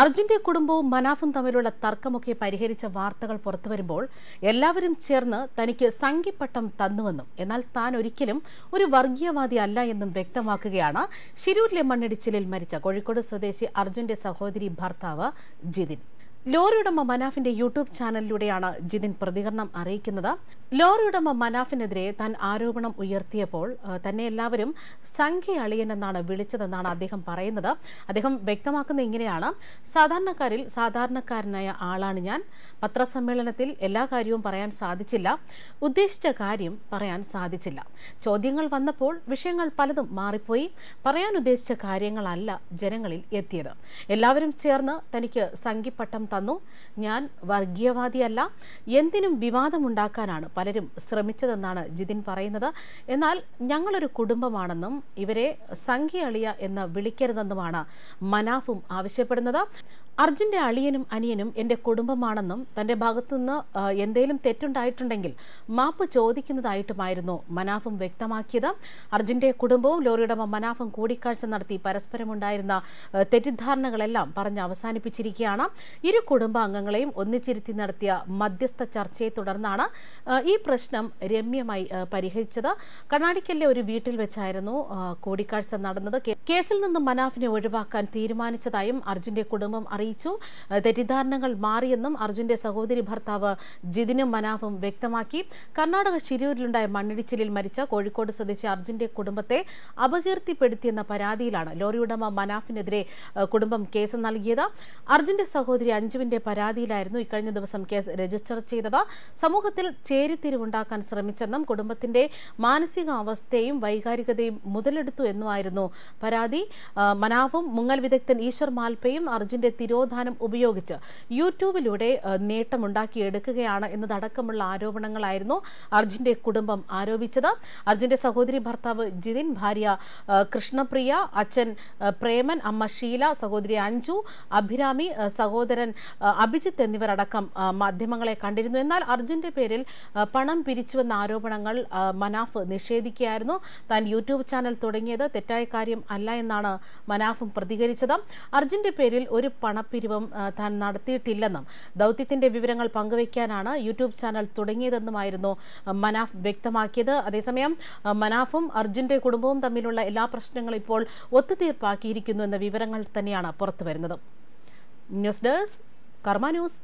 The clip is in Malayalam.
അർജുന്റെ കുടുംബവും മനാഫും തമ്മിലുള്ള തർക്കമൊക്കെ പരിഹരിച്ച വാർത്തകൾ പുറത്തു വരുമ്പോൾ എല്ലാവരും ചേർന്ന് തനിക്ക് സംഖ്യപ്പട്ടം തന്നുവെന്നും എന്നാൽ താൻ ഒരിക്കലും ഒരു വർഗീയവാദി അല്ല എന്നും വ്യക്തമാക്കുകയാണ് ശിരൂരിലെ മണ്ണിടിച്ചിലിൽ മരിച്ച കോഴിക്കോട് സ്വദേശി അർജുന്റെ സഹോദരി ഭർത്താവ് ജിതിൻ ലോറിയുടമ മനാഫിന്റെ യൂട്യൂബ് ചാനലിലൂടെയാണ് ജിതിൻ പ്രതികരണം അറിയിക്കുന്നത് ലോറിയുടമ മനാഫിനെതിരെ താൻ ആരോപണം ഉയർത്തിയപ്പോൾ തന്നെ എല്ലാവരും സംഖ്യ വിളിച്ചതെന്നാണ് അദ്ദേഹം പറയുന്നത് അദ്ദേഹം വ്യക്തമാക്കുന്ന ഇങ്ങനെയാണ് സാധാരണക്കാരിൽ സാധാരണക്കാരനായ ആളാണ് ഞാൻ പത്രസമ്മേളനത്തിൽ എല്ലാ കാര്യവും പറയാൻ സാധിച്ചില്ല ഉദ്ദേശിച്ച കാര്യം പറയാൻ സാധിച്ചില്ല ചോദ്യങ്ങൾ വന്നപ്പോൾ വിഷയങ്ങൾ പലതും മാറിപ്പോയി പറയാൻ ഉദ്ദേശിച്ച കാര്യങ്ങളല്ല ജനങ്ങളിൽ എത്തിയത് എല്ലാവരും ചേർന്ന് തനിക്ക് സംഖ്യപ്പട്ടം തന്നു ഞാൻ വർഗീയവാദിയല്ല എന്തിനും വിവാദമുണ്ടാക്കാനാണ് പലരും ശ്രമിച്ചതെന്നാണ് ജിതിൻ പറയുന്നത് എന്നാൽ ഞങ്ങളൊരു കുടുംബമാണെന്നും ഇവരെ സംഖ്യയളിയ എന്ന് വിളിക്കരുതെന്നുമാണ് മനാഫും ആവശ്യപ്പെടുന്നത് അർജുൻ്റെ അളിയനും അനിയനും എൻ്റെ കുടുംബമാണെന്നും തൻ്റെ ഭാഗത്തുനിന്ന് എന്തേലും തെറ്റുണ്ടായിട്ടുണ്ടെങ്കിൽ മാപ്പ് ചോദിക്കുന്നതായിട്ടുമായിരുന്നു മനാഫും വ്യക്തമാക്കിയത് അർജുൻ്റെ കുടുംബവും ലോറിയുടമ മനാഫും കൂടിക്കാഴ്ച നടത്തി പരസ്പരമുണ്ടായിരുന്ന തെറ്റിദ്ധാരണകളെല്ലാം പറഞ്ഞ് അവസാനിപ്പിച്ചിരിക്കുകയാണ് ഇരു കുടുംബാംഗങ്ങളെയും ഒന്നിച്ചിരുത്തി നടത്തിയ മധ്യസ്ഥ ചർച്ചയെ തുടർന്നാണ് ഈ പ്രശ്നം രമ്യമായി പരിഹരിച്ചത് കണ്ണാടിക്കല്ലെ ഒരു വീട്ടിൽ വെച്ചായിരുന്നു കൂടിക്കാഴ്ച നടന്നത് കേസിൽ നിന്ന് മനാഫിനെ ഒഴിവാക്കാൻ തീരുമാനിച്ചതായും അർജുൻ്റെ കുടുംബം അറിയിച്ചു തെറ്റിദ്ധാരണകൾ മാറിയെന്നും അർജുന്റെ സഹോദരി ഭർത്താവ് ജിതിനും മനാഫും വ്യക്തമാക്കി കർണാടക ശിരൂരിലുണ്ടായ മണ്ണിടിച്ചിലിൽ മരിച്ച കോഴിക്കോട് സ്വദേശി അർജുന്റെ കുടുംബത്തെ അപകീർത്തിപ്പെടുത്തിയെന്ന പരാതിയിലാണ് ലോറി ഉടമ മനാഫിനെതിരെ കുടുംബം കേസ് നൽകിയത് അർജുന്റെ സഹോദരി അഞ്ജുവിന്റെ പരാതിയിലായിരുന്നു ഇക്കഴിഞ്ഞ ദിവസം കേസ് രജിസ്റ്റർ ചെയ്തത് സമൂഹത്തിൽ ചേരിത്തിരിവുണ്ടാക്കാൻ ശ്രമിച്ചെന്നും കുടുംബത്തിന്റെ മാനസികാവസ്ഥയും വൈകാരികതയും മുതലെടുത്തു എന്നുമായിരുന്നു പരാതി മനാഫും മുങ്ങൽ വിദഗ്ധൻ ഈശ്വർ മാൽപ്പയും അർജുന്റെ തിരു തിരോധാനം ഉപയോഗിച്ച് യൂട്യൂബിലൂടെ നേട്ടമുണ്ടാക്കിയെടുക്കുകയാണ് എന്നതടക്കമുള്ള ആരോപണങ്ങളായിരുന്നു അർജുന്റെ കുടുംബം ആരോപിച്ചത് അർജുന്റെ സഹോദരി ഭർത്താവ് ജിതിൻ ഭാര്യ കൃഷ്ണപ്രിയ അച്ഛൻ പ്രേമൻ അമ്മ ഷീല സഹോദരി അഞ്ജു അഭിരാമി സഹോദരൻ അഭിജിത്ത് എന്നിവരടക്കം മാധ്യമങ്ങളെ കണ്ടിരുന്നു എന്നാൽ അർജുന്റെ പേരിൽ പണം പിരിച്ചുവെന്ന ആരോപണങ്ങൾ മനാഫ് നിഷേധിക്കുകയായിരുന്നു താൻ യൂട്യൂബ് ചാനൽ തുടങ്ങിയത് തെറ്റായ കാര്യം അല്ല എന്നാണ് മനാഫും പ്രതികരിച്ചത് അർജുന്റെ പേരിൽ ഒരു പണ പണപ്പിരിവും താൻ നടത്തിയിട്ടില്ലെന്നും ദൗത്യത്തിന്റെ വിവരങ്ങൾ പങ്കുവയ്ക്കാനാണ് യൂട്യൂബ് ചാനൽ തുടങ്ങിയതെന്നുമായിരുന്നു മനാഫ് വ്യക്തമാക്കിയത് അതേസമയം മനാഫും അർജുന്റെ കുടുംബവും തമ്മിലുള്ള എല്ലാ പ്രശ്നങ്ങളും ഇപ്പോൾ ഒത്തുതീർപ്പാക്കിയിരിക്കുന്നു എന്ന വിവരങ്ങൾ തന്നെയാണ് പുറത്തുവരുന്നത് ന്യൂസ് ഡെസ്ക് കർമ്മ ന്യൂസ്